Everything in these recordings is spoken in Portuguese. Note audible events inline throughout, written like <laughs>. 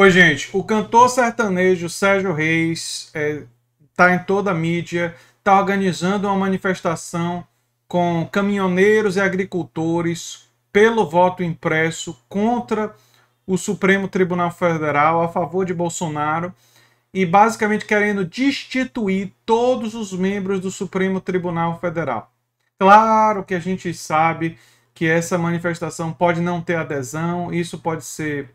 Oi, gente. O cantor sertanejo Sérgio Reis está é, tá em toda a mídia, está organizando uma manifestação com caminhoneiros e agricultores pelo voto impresso contra o Supremo Tribunal Federal a favor de Bolsonaro e basicamente querendo destituir todos os membros do Supremo Tribunal Federal. Claro que a gente sabe que essa manifestação pode não ter adesão, isso pode ser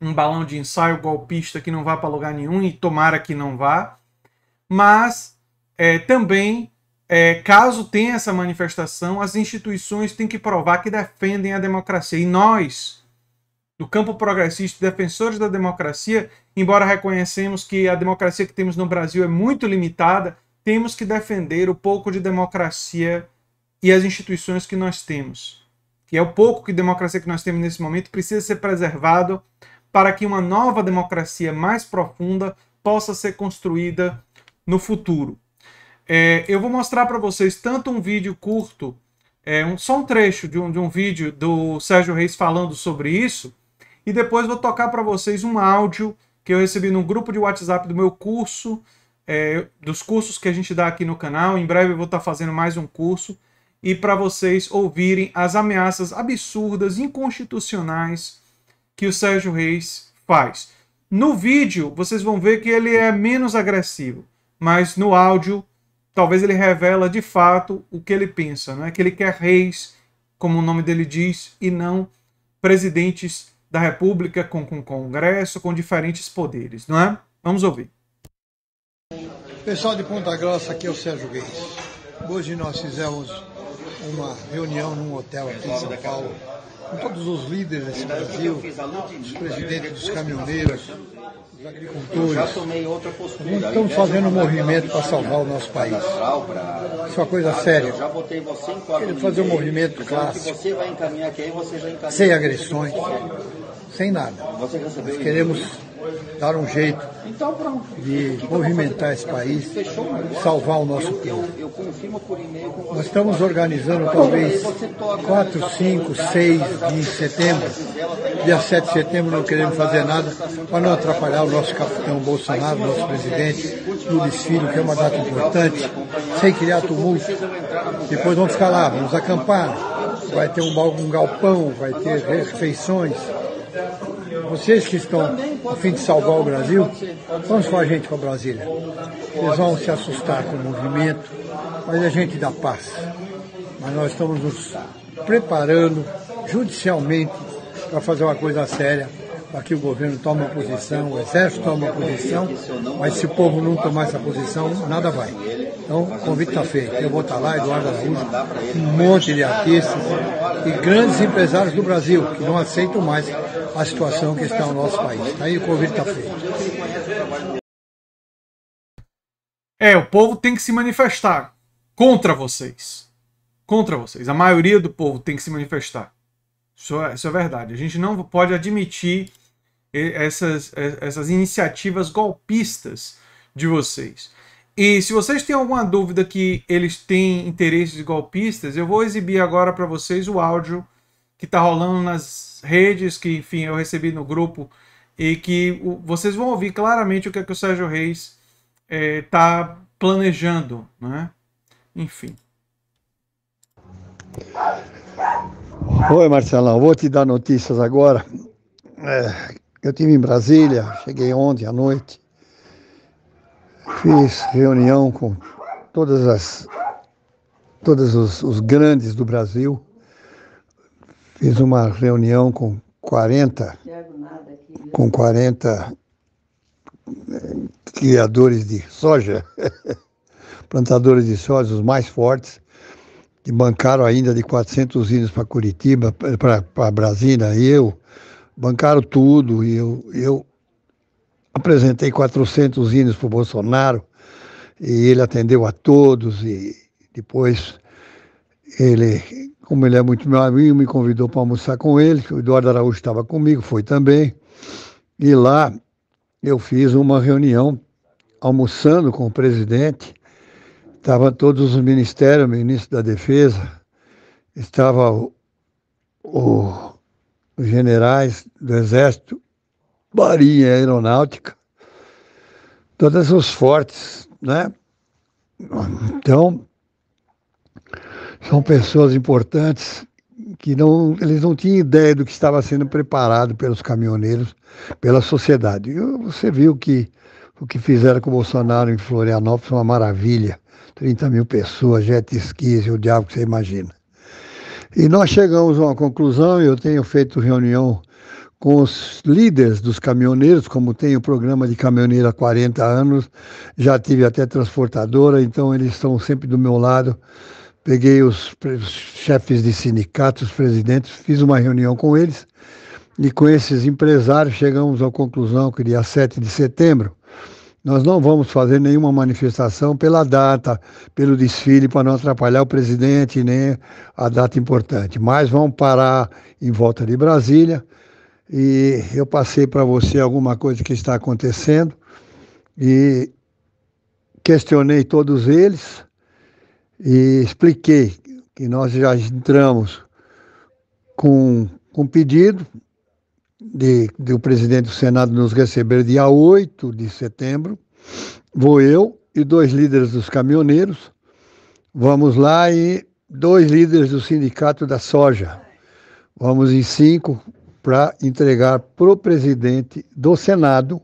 um balão de ensaio golpista que não vá para lugar nenhum e tomara que não vá. Mas é, também, é, caso tenha essa manifestação, as instituições têm que provar que defendem a democracia. E nós, do campo progressista, defensores da democracia, embora reconhecemos que a democracia que temos no Brasil é muito limitada, temos que defender o pouco de democracia e as instituições que nós temos. Que é o pouco de democracia que nós temos nesse momento, precisa ser preservado para que uma nova democracia mais profunda possa ser construída no futuro. É, eu vou mostrar para vocês tanto um vídeo curto, é, um, só um trecho de um, de um vídeo do Sérgio Reis falando sobre isso, e depois vou tocar para vocês um áudio que eu recebi num grupo de WhatsApp do meu curso, é, dos cursos que a gente dá aqui no canal. Em breve eu vou estar tá fazendo mais um curso e para vocês ouvirem as ameaças absurdas, inconstitucionais que o Sérgio Reis faz. No vídeo, vocês vão ver que ele é menos agressivo, mas no áudio, talvez ele revela de fato o que ele pensa, não é que ele quer reis, como o nome dele diz, e não presidentes da República com, com Congresso, com diferentes poderes, não é? Vamos ouvir. Pessoal de Ponta Grossa, aqui é o Sérgio Reis. Hoje nós fizemos uma reunião num hotel aqui em São Paulo com todos os líderes desse Brasil, os presidentes dos caminhoneiros, os agricultores. Não é estamos né? fazendo um movimento para salvar o nosso país. Isso é uma coisa séria. Queremos fazer um movimento clássico, sem agressões, sem nada. Nós queremos dar um jeito então, de tá movimentar esse país, salvar o nosso povo. Nós estamos organizando então, talvez 4, 5, 6 de setembro. Dia 7 de setembro não queremos fazer nada para não atrapalhar o nosso capitão Bolsonaro, nosso presidente, no desfile, que é uma data importante, sem criar tumulto. Depois vamos ficar lá, vamos acampar, vai ter um, um galpão, vai ter refeições vocês que estão a fim de salvar o Brasil, vamos com a gente para Brasília. Vocês vão se assustar com o movimento, mas a gente dá paz. Mas nós estamos nos preparando judicialmente para fazer uma coisa séria, para que o governo tome uma posição, o exército tome uma posição, mas se o povo não tomar essa posição, nada vai. Então, o convite está feito. Eu vou estar tá lá, Eduardo Araújo, um monte de artistas e grandes empresários do Brasil que não aceitam mais a situação que está no nosso país. Tá aí o convite está feito. É, o povo tem que se manifestar contra vocês. Contra vocês. A maioria do povo tem que se manifestar. Isso é, isso é verdade. A gente não pode admitir essas, essas iniciativas golpistas de vocês. E se vocês têm alguma dúvida que eles têm interesses golpistas, eu vou exibir agora para vocês o áudio que está rolando nas redes, que enfim eu recebi no grupo e que o, vocês vão ouvir claramente o que é que o Sérgio Reis está é, tá planejando, né? Enfim. Oi, Marcelão, vou te dar notícias agora. É, eu estive em Brasília, cheguei ontem à noite, fiz reunião com todas as todos os, os grandes do Brasil Fiz uma reunião com 40, né? com 40 eh, criadores de soja, <laughs> plantadores de soja, os mais fortes, que bancaram ainda de 400 índios para Curitiba, eh, para Brasília, e eu, bancaram tudo, e eu, eu apresentei 400 índios para o Bolsonaro, e ele atendeu a todos, e depois ele como ele é muito meu amigo, me convidou para almoçar com ele. O Eduardo Araújo estava comigo, foi também. E lá eu fiz uma reunião almoçando com o presidente. Estavam todos os ministérios, o ministro da Defesa, estava o, o, os generais do Exército, Marinha Aeronáutica, todas os fortes, né? Então, são pessoas importantes que não, eles não tinham ideia do que estava sendo preparado pelos caminhoneiros, pela sociedade. E você viu que o que fizeram com o Bolsonaro em Florianópolis é uma maravilha. 30 mil pessoas, jet skis, é o diabo que você imagina. E nós chegamos a uma conclusão, eu tenho feito reunião com os líderes dos caminhoneiros, como tem o programa de caminhoneiro há 40 anos, já tive até transportadora, então eles estão sempre do meu lado peguei os, os chefes de sindicatos, os presidentes, fiz uma reunião com eles e com esses empresários chegamos à conclusão que dia 7 de setembro nós não vamos fazer nenhuma manifestação pela data, pelo desfile, para não atrapalhar o presidente nem a data importante. Mas vão parar em volta de Brasília e eu passei para você alguma coisa que está acontecendo e questionei todos eles e expliquei que nós já entramos com um pedido de, de o presidente do Senado nos receber dia 8 de setembro. Vou eu e dois líderes dos caminhoneiros. Vamos lá e dois líderes do sindicato da soja. Vamos em cinco para entregar para o presidente do Senado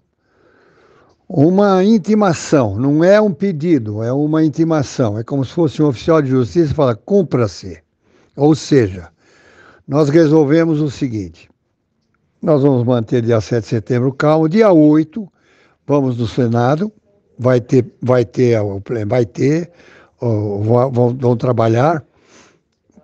uma intimação, não é um pedido, é uma intimação. É como se fosse um oficial de justiça e fala, cumpra-se. Ou seja, nós resolvemos o seguinte, nós vamos manter dia 7 de setembro calmo, dia 8 vamos no Senado, vai ter, vai ter, vai ter, vão, vão trabalhar,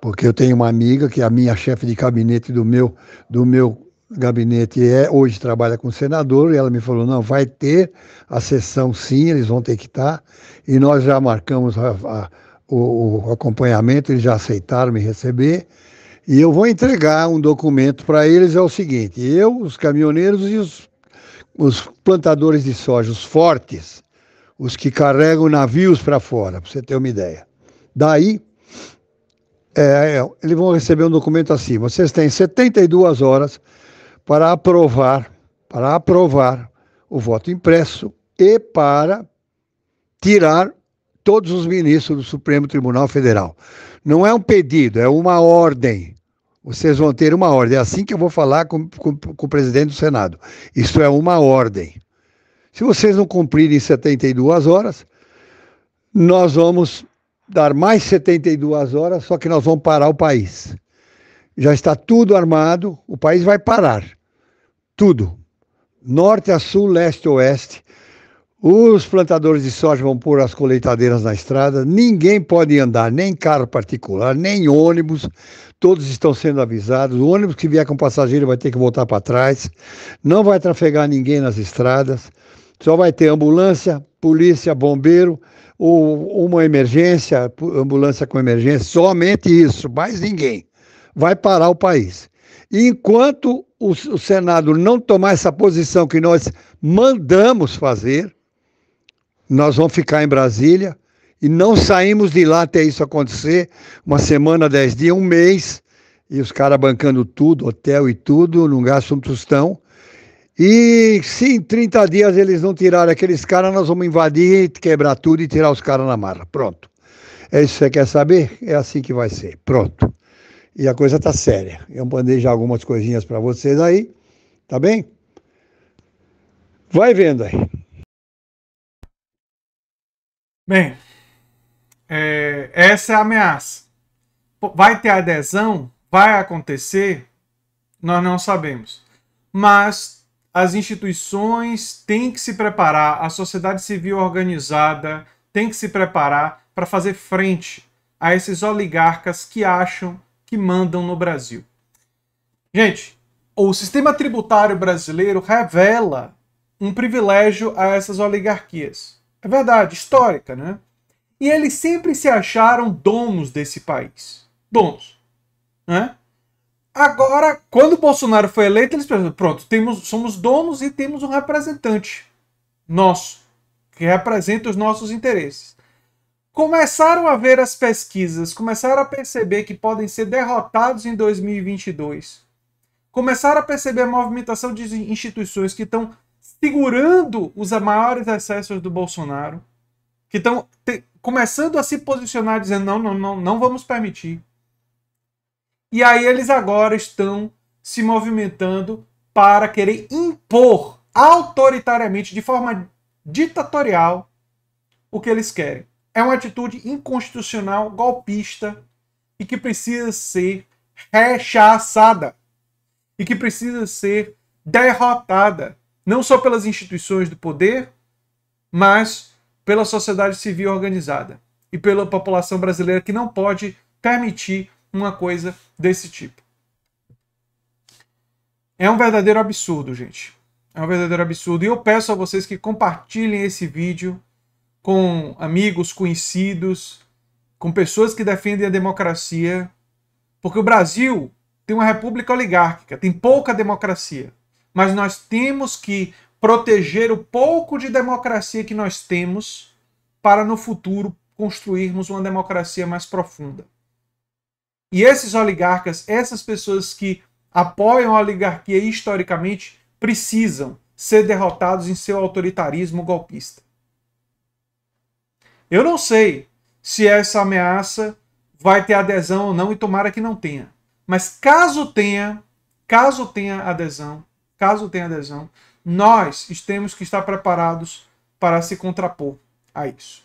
porque eu tenho uma amiga que é a minha chefe de gabinete do meu, do meu gabinete é hoje trabalha com o senador e ela me falou não vai ter a sessão sim eles vão ter que estar e nós já marcamos a, a, o, o, acompanhamento eles já aceitaram me receber e eu vou entregar um documento para eles é o seguinte eu os caminhoneiros e os, os plantadores de soja os fortes os que carregam navios para fora para você ter uma ideia daí é, eles vão receber um documento assim vocês têm 72 horas para aprovar, para aprovar o voto impresso e para tirar todos os ministros do Supremo Tribunal Federal. Não é um pedido, é uma ordem. Vocês vão ter uma ordem. É assim que eu vou falar com, com, com o presidente do Senado. Isso é uma ordem. Se vocês não cumprirem 72 horas, nós vamos dar mais 72 horas, só que nós vamos parar o país já está tudo armado, o país vai parar. Tudo. Norte a sul, leste a oeste. Os plantadores de soja vão pôr as colheitadeiras na estrada, ninguém pode andar, nem carro particular, nem ônibus, todos estão sendo avisados. O ônibus que vier com passageiro vai ter que voltar para trás, não vai trafegar ninguém nas estradas, só vai ter ambulância, polícia, bombeiro, ou uma emergência, ambulância com emergência, somente isso, mais ninguém vai parar o país. E enquanto o, o Senado não tomar essa posição que nós mandamos fazer, nós vamos ficar em Brasília e não saímos de lá até isso acontecer uma semana, dez dias, um mês e os caras bancando tudo, hotel e tudo, não gastam um tostão. E se em 30 dias eles não tirarem aqueles caras, nós vamos invadir, quebrar tudo e tirar os caras na marra. Pronto. É isso que você quer saber? É assim que vai ser. Pronto e a coisa tá séria. Eu mandei já algumas coisinhas para vocês aí, tá bem? Vai vendo aí. Bem, é, essa é a ameaça. Vai ter adesão? Vai acontecer? Nós não sabemos. Mas as instituições têm que se preparar, a sociedade civil organizada tem que se preparar para fazer frente a esses oligarcas que acham que mandam no Brasil. Gente, o sistema tributário brasileiro revela um privilégio a essas oligarquias. É verdade, histórica, né? E eles sempre se acharam donos desse país. Donos. Né? Agora, quando Bolsonaro foi eleito, eles pensaram, pronto, temos, somos donos e temos um representante nosso, que representa os nossos interesses começaram a ver as pesquisas, começaram a perceber que podem ser derrotados em 2022, começaram a perceber a movimentação de instituições que estão segurando os maiores excessos do Bolsonaro, que estão começando a se posicionar dizendo não, não, não, não vamos permitir. E aí eles agora estão se movimentando para querer impor autoritariamente, de forma ditatorial, o que eles querem é uma atitude inconstitucional, golpista e que precisa ser rechaçada e que precisa ser derrotada, não só pelas instituições do poder, mas pela sociedade civil organizada e pela população brasileira que não pode permitir uma coisa desse tipo. É um verdadeiro absurdo, gente. É um verdadeiro absurdo. E eu peço a vocês que compartilhem esse vídeo com amigos, conhecidos, com pessoas que defendem a democracia, porque o Brasil tem uma república oligárquica, tem pouca democracia, mas nós temos que proteger o pouco de democracia que nós temos para no futuro construirmos uma democracia mais profunda. E esses oligarcas, essas pessoas que apoiam a oligarquia historicamente, precisam ser derrotados em seu autoritarismo golpista. Eu não sei se essa ameaça vai ter adesão ou não, e tomara que não tenha. Mas caso tenha, caso tenha adesão, caso tenha adesão, nós temos que estar preparados para se contrapor a isso.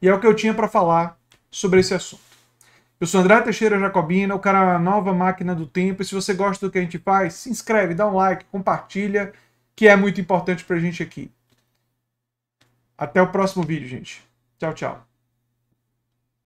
E é o que eu tinha para falar sobre esse assunto. Eu sou André Teixeira Jacobina, o cara é Nova Máquina do Tempo. E se você gosta do que a gente faz, se inscreve, dá um like, compartilha, que é muito importante para a gente aqui. Até o próximo vídeo, gente. Tchau, tchau.